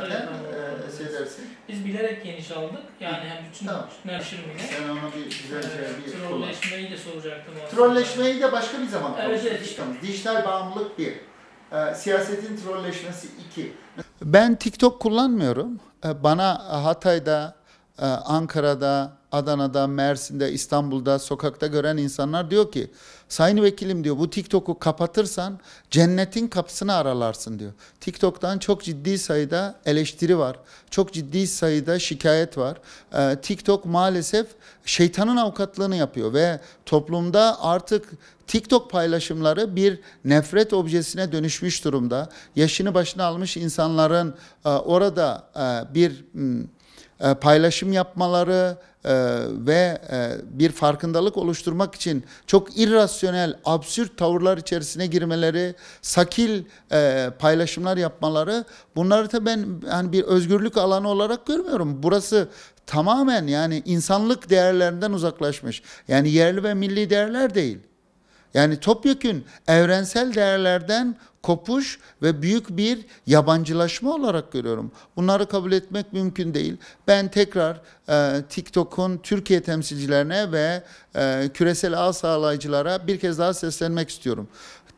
Zaten e, şey Biz bilerek geniş aldık. Yani hem bütün Tamam. nerşir bile. Sen onu bir güzelce şey, bir kullan. Trolleşmeyi de soracaktım aslında. Trolleşmeyi de başka bir zaman konuşuruz. evet. Tamam. Dijital bağımlılık bir. E, siyasetin trolleşmesi iki. Ben TikTok kullanmıyorum. E, Bana Hatay'da ee, Ankara'da, Adana'da, Mersin'de, İstanbul'da, sokakta gören insanlar diyor ki Sayın Vekilim diyor bu TikTok'u kapatırsan cennetin kapısını aralarsın diyor. TikTok'tan çok ciddi sayıda eleştiri var. Çok ciddi sayıda şikayet var. Ee, TikTok maalesef şeytanın avukatlığını yapıyor ve toplumda artık TikTok paylaşımları bir nefret objesine dönüşmüş durumda. Yaşını başına almış insanların e, orada e, bir... Hmm, e, paylaşım yapmaları e, ve e, bir farkındalık oluşturmak için çok irrasyonel, absürt tavırlar içerisine girmeleri, sakil e, paylaşımlar yapmaları bunları da ben yani bir özgürlük alanı olarak görmüyorum. Burası tamamen yani insanlık değerlerinden uzaklaşmış. Yani yerli ve milli değerler değil. Yani topyekün evrensel değerlerden kopuş ve büyük bir yabancılaşma olarak görüyorum. Bunları kabul etmek mümkün değil. Ben tekrar e, TikTok'un Türkiye temsilcilerine ve e, küresel ağ sağlayıcılara bir kez daha seslenmek istiyorum.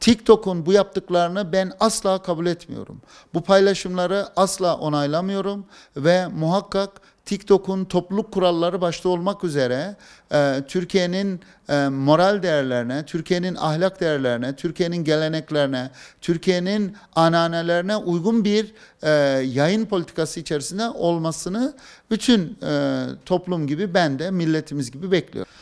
TikTok'un bu yaptıklarını ben asla kabul etmiyorum. Bu paylaşımları asla onaylamıyorum ve muhakkak TikTok'un topluluk kuralları başta olmak üzere e, Türkiye'nin e, moral değerlerine, Türkiye'nin ahlak değerlerine, Türkiye'nin geleneklerine, Türkiye'nin ananelerine uygun bir e, yayın politikası içerisinde olmasını bütün e, toplum gibi ben de milletimiz gibi bekliyorum.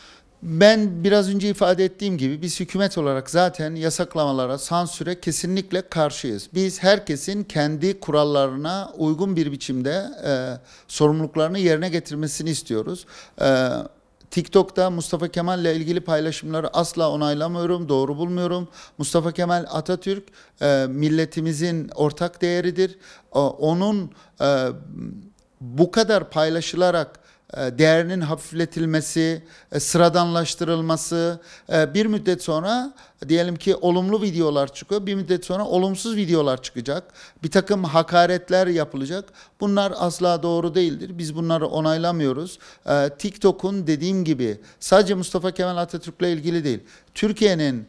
Ben biraz önce ifade ettiğim gibi biz hükümet olarak zaten yasaklamalara, sansüre kesinlikle karşıyız. Biz herkesin kendi kurallarına uygun bir biçimde e, sorumluluklarını yerine getirmesini istiyoruz. E, TikTok'ta Mustafa Kemal ile ilgili paylaşımları asla onaylamıyorum, doğru bulmuyorum. Mustafa Kemal Atatürk e, milletimizin ortak değeridir. E, onun e, bu kadar paylaşılarak e, değerinin hafifletilmesi, e, sıradanlaştırılması, e, bir müddet sonra diyelim ki olumlu videolar çıkıyor, bir müddet sonra olumsuz videolar çıkacak, bir takım hakaretler yapılacak. Bunlar asla doğru değildir. Biz bunları onaylamıyoruz. TikTok'un dediğim gibi sadece Mustafa Kemal Atatürk'le ilgili değil, Türkiye'nin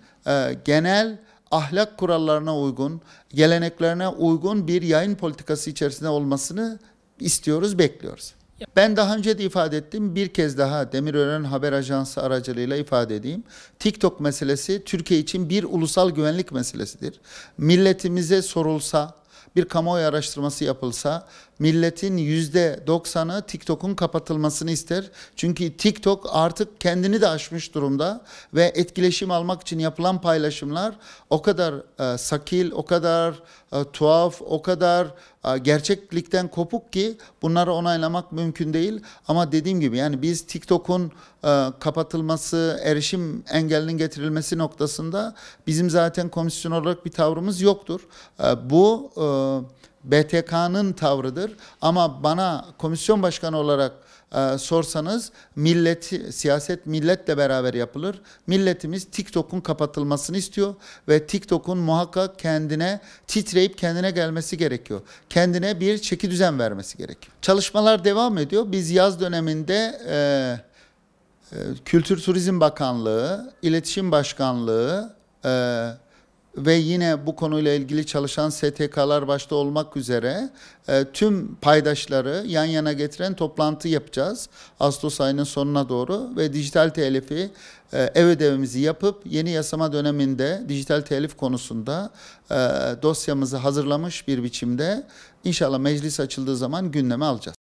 genel ahlak kurallarına uygun, geleneklerine uygun bir yayın politikası içerisinde olmasını istiyoruz, bekliyoruz. Ben daha önce de ifade ettim. Bir kez daha Demirören Haber Ajansı aracılığıyla ifade edeyim. TikTok meselesi Türkiye için bir ulusal güvenlik meselesidir. Milletimize sorulsa, bir kamuoyu araştırması yapılsa milletin yüzde doksanı TikTok'un kapatılmasını ister. Çünkü TikTok artık kendini de aşmış durumda ve etkileşim almak için yapılan paylaşımlar o kadar e, sakil, o kadar e, tuhaf, o kadar gerçeklikten kopuk ki bunları onaylamak mümkün değil. Ama dediğim gibi yani biz TikTok'un e, kapatılması, erişim engelinin getirilmesi noktasında bizim zaten komisyon olarak bir tavrımız yoktur. E, bu e, BTK'nın tavrıdır. Ama bana komisyon başkanı olarak e, sorsanız milleti, siyaset milletle beraber yapılır. Milletimiz TikTok'un kapatılmasını istiyor ve TikTok'un muhakkak kendine titreyip kendine gelmesi gerekiyor. Kendine bir çeki düzen vermesi gerekiyor. Çalışmalar devam ediyor. Biz yaz döneminde e, e, Kültür Turizm Bakanlığı, İletişim Başkanlığı, e, ve yine bu konuyla ilgili çalışan STK'lar başta olmak üzere e, tüm paydaşları yan yana getiren toplantı yapacağız. Ağustos ayının sonuna doğru ve dijital telifi e, ev ödevimizi yapıp yeni yasama döneminde dijital telif konusunda e, dosyamızı hazırlamış bir biçimde inşallah meclis açıldığı zaman gündeme alacağız.